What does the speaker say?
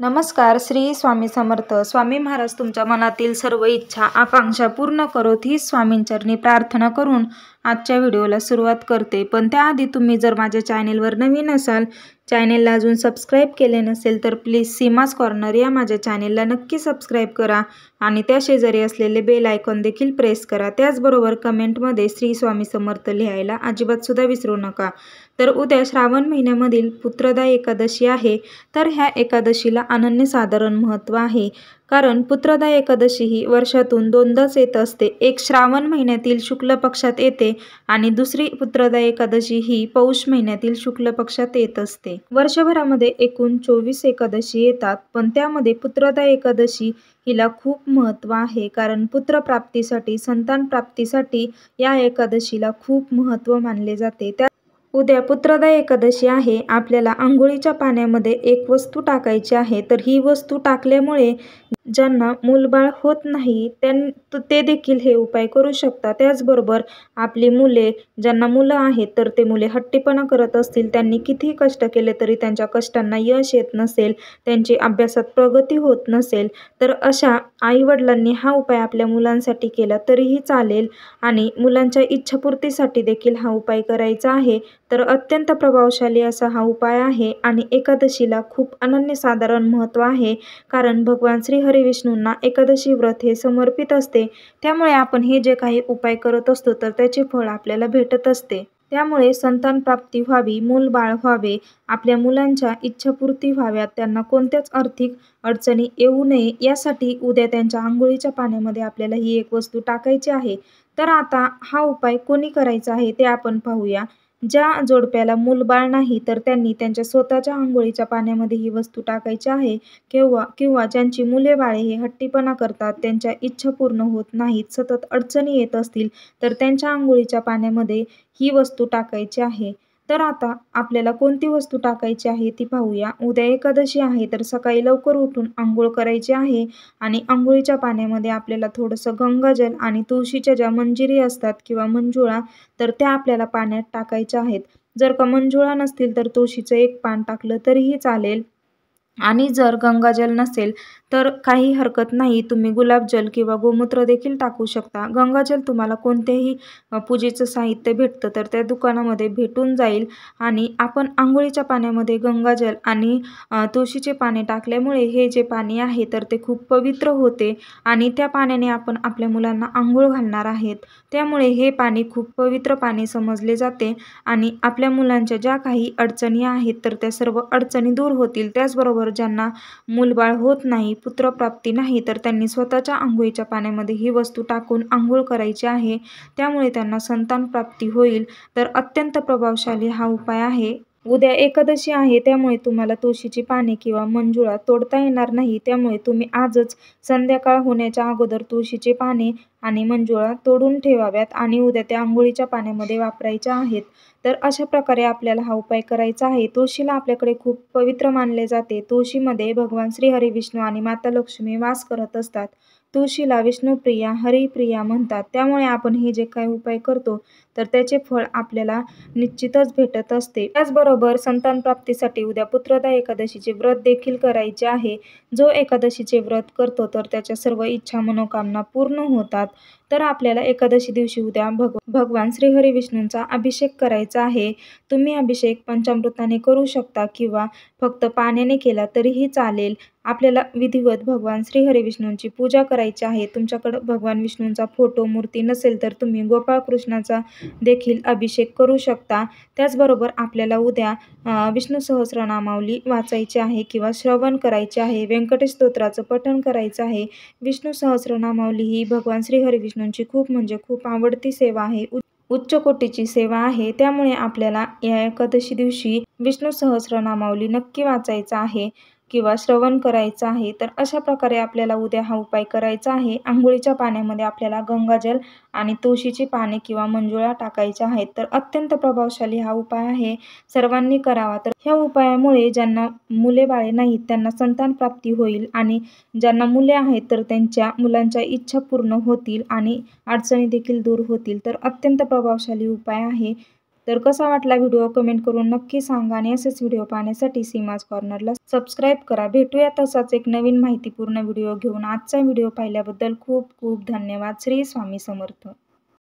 नमस्कार श्री स्वामी समर्थ स्वामी महाराज तुमच्या मनातील सर्व इच्छा आकांक्षा पूर्ण करोत ही स्वामींचरणी प्रार्थना करून आजच्या व्हिडिओला सुरुवात करते पण त्याआधी तुम्ही जर माझ्या चॅनेलवर नवीन असाल चॅनेलला अजून सबस्क्राईब केले नसेल तर प्लीज सीमास कॉर्नर या माझ्या चॅनेलला नक्की सबस्क्राईब करा आणि त्या शेजारी असलेले बेल आयकॉन देखील प्रेस करा त्याचबरोबर कमेंटमध्ये श्री स्वामी समर्थ लिहायला अजिबातसुद्धा विसरू नका तर उद्या श्रावण महिन्यामधील पुत्रदा एकादशी आहे तर ह्या एकादशीला अनन्यसाधारण महत्त्व आहे कारण पुत्रदा एकादशी ही वर्षातून दोनदाच येत असते एक श्रावण महिन्यातील शुक्ल पक्षात येते आणि दुसरी पुत्रदा एकादशी ही पौष महिन्यातील शुक्ल पक्षात येत असते वर्षभरामध्ये एकूण चोवीस एकादशी येतात पण त्यामध्ये पुत्रदा एकादशी हिला खूप महत्त्व आहे कारण पुत्रप्राप्तीसाठी संतान प्राप्तीसाठी या एकादशीला खूप महत्त्व मानले जाते त्या उद्या पुत्रदा एकादशी आहे आपल्याला आंघोळीच्या पाण्यामध्ये एक वस्तू टाकायची आहे तर ही वस्तू टाकल्यामुळे ज्यांना मूलबाळ होत नाही त्यां ते देखील हे उपाय करू शकतात त्याचबरोबर आपली मुले ज्यांना मुलं आहेत तर ते मुले हट्टीपणा करत असतील त्यांनी कितीही कष्ट केले तरी त्यांच्या कष्टांना यश येत नसेल त्यांची अभ्यासात प्रगती होत नसेल तर अशा आईवडिलांनी हा उपाय आपल्या मुलांसाठी केला तरीही चालेल आणि मुलांच्या इच्छापूर्तीसाठी देखील हा उपाय करायचा आहे तर अत्यंत प्रभावशाली असा हा उपाय आहे आणि एकादशीला खूप अनन्यसाधारण महत्त्व आहे कारण भगवान श्री विष्णूंना एकादशी व्रत हे समर्पित असते त्यामुळे आपण हे जे काही उपाय करत असतो तर त्याचे फळ आपल्याला भेटत असते त्यामुळे संतान प्राप्ती व्हावी मूल बाळ व्हावे आपल्या मुलांच्या इच्छापूर्ती व्हाव्यात त्यांना कोणत्याच आर्थिक अडचणी येऊ नये यासाठी उद्या त्यांच्या आंघोळीच्या पाण्यामध्ये आपल्याला ही एक वस्तू टाकायची आहे तर आता हा उपाय कोणी करायचा आहे ते आपण पाहूया ज्या जोडप्याला मूलबाळ नाही तर त्यांनी त्यांच्या स्वतःच्या आंघोळीच्या पाण्यामध्ये ही वस्तू टाकायची आहे किंवा किंवा ज्यांची मुले बाळे हे हट्टीपणा करतात त्यांच्या इच्छा पूर्ण होत नाहीत सतत अडचणी येत असतील तर त्यांच्या आंघोळीच्या पाण्यामध्ये ही वस्तू टाकायची आहे तर आता आपल्याला कोणती वस्तू टाकायची आहे ती पाहूया उद्या एकादशी आहे तर सकाळी लवकर उठून आंघोळ करायची आहे आणि आंघोळीच्या पाण्यामध्ये आपल्याला थोडंसं गंगाजल आणि तुळशीच्या ज्या मंजिरी असतात किंवा मंजुळा तर त्या आपल्याला पाण्यात टाकायच्या आहेत जर का मंजुळा नसतील तर तुळशीचं एक पान टाकलं तरीही चालेल आणि जर गंगाजल नसेल तर काही हरकत नाही तुम्ही गुलाबजल किंवा गोमूत्र देखील टाकू शकता गंगाजल तुम्हाला कोणत्याही पूजेचं साहित्य भेटतं तर त्या दुकानामध्ये भेटून जाईल आणि आपण आंघोळीच्या पाण्यामध्ये गंगाजल आणि तुळशीचे पाने टाकल्यामुळे हे जे पाणी आहे तर ते खूप पवित्र होते आणि त्या पाण्याने आपण आपल्या मुलांना आंघोळ घालणार आहेत त्यामुळे हे पाणी खूप पवित्र पाणी समजले जाते आणि आपल्या मुलांच्या ज्या काही अडचणी आहेत तर त्या सर्व अडचणी दूर होतील त्याचबरोबर ज्यांना मूलबाळ होत नाही पुत्रप्राप्ती नाही तर त्यांनी स्वतःच्या आंघोळीच्या पाण्यामध्ये ही वस्तू टाकून आंघोळ करायची आहे त्यामुळे त्यांना संतान प्राप्ती होईल तर अत्यंत प्रभावशाली हा उपाय आहे उद्या एकादशी आहे त्यामुळे तुम्हाला तुळशीची पाने किंवा मंजुळा तोडता येणार नाही त्यामुळे तुम्ही आजच संध्याकाळ होण्याच्या अगोदर तुळशीचे पाने आणि मंजुळा तोडून ठेवाव्यात आणि उद्या त्या आंघोळीच्या पाण्यामध्ये वापरायच्या आहेत तर अशा प्रकारे आपल्याला हा उपाय करायचा आहे तुळशीला आपल्याकडे खूप पवित्र मानले जाते तुळशीमध्ये भगवान श्री हरी विष्णू आणि माता लक्ष्मी वास करत असतात तुळशीला विष्णुप्रिया हरिप्रिया म्हणतात त्यामुळे आपण हे जे काही उपाय करतो तर त्याचे फळ आपल्याला निश्चितच भेटत असते त्याचबरोबर संतान प्राप्तीसाठी उद्या पुत्रदा एकादशीचे व्रत देखील करायचे आहे जो एकादशीचे व्रत करतो तर त्याच्या सर्व इच्छा मनोकामना पूर्ण होतात up तर आपल्याला एकादशी दिवशी उद्या भग भगवान श्रीहरी विष्णूंचा अभिषेक करायचा आहे तुम्ही अभिषेक पंचामृताने करू शकता किंवा फक्त पाण्याने केला तरीही चालेल आपल्याला विधिवत भगवान श्रीहरी विष्णूंची पूजा करायची आहे तुमच्याकडं भगवान विष्णूंचा फोटो मूर्ती नसेल तर तुम्ही गोपाळकृष्णाचा देखील अभिषेक करू शकता त्याचबरोबर आपल्याला उद्या विष्णू सहस्रनामावली वाचायची आहे किंवा श्रवण करायचे आहे व्यंकटेश स्तोत्राचं पठण करायचं आहे विष्णू सहस्रनामावली ही भगवान श्रीहरी विष्णूंची खूप म्हणजे खूप आवडती सेवा आहे उच्च कोटीची सेवा आहे त्यामुळे आपल्याला या एकादशी दिवशी विष्णू नामावली नक्की वाचायचा आहे किंवा श्रवण करायचं आहे तर अशा प्रकारे आपल्याला उद्या हा उपाय करायचा आहे आंघोळीच्या पाण्यामध्ये आपल्याला गंगाजल आणि तुळशीची पाने किंवा मंजुळा टाकायच्या आहेत तर अत्यंत प्रभावशाली हा उपाय आहे सर्वांनी करावा तर ह्या उपायामुळे ज्यांना मुले बाळे नाहीत त्यांना संतान प्राप्ती होईल आणि ज्यांना मुले आहेत तर त्यांच्या मुलांच्या इच्छा पूर्ण होतील आणि अडचणी देखील दूर होतील तर अत्यंत प्रभावशाली उपाय आहे तर कसा वाटला व्हिडिओ कमेंट करून नक्की सांगा आणि असेच व्हिडिओ पाहण्यासाठी सीमाज कॉर्नरला सबस्क्राईब करा भेटूया तसाच एक नवीन माहितीपूर्ण व्हिडिओ घेऊन आजचा व्हिडिओ पाहिल्याबद्दल खूप खूप धन्यवाद श्री स्वामी समर्थ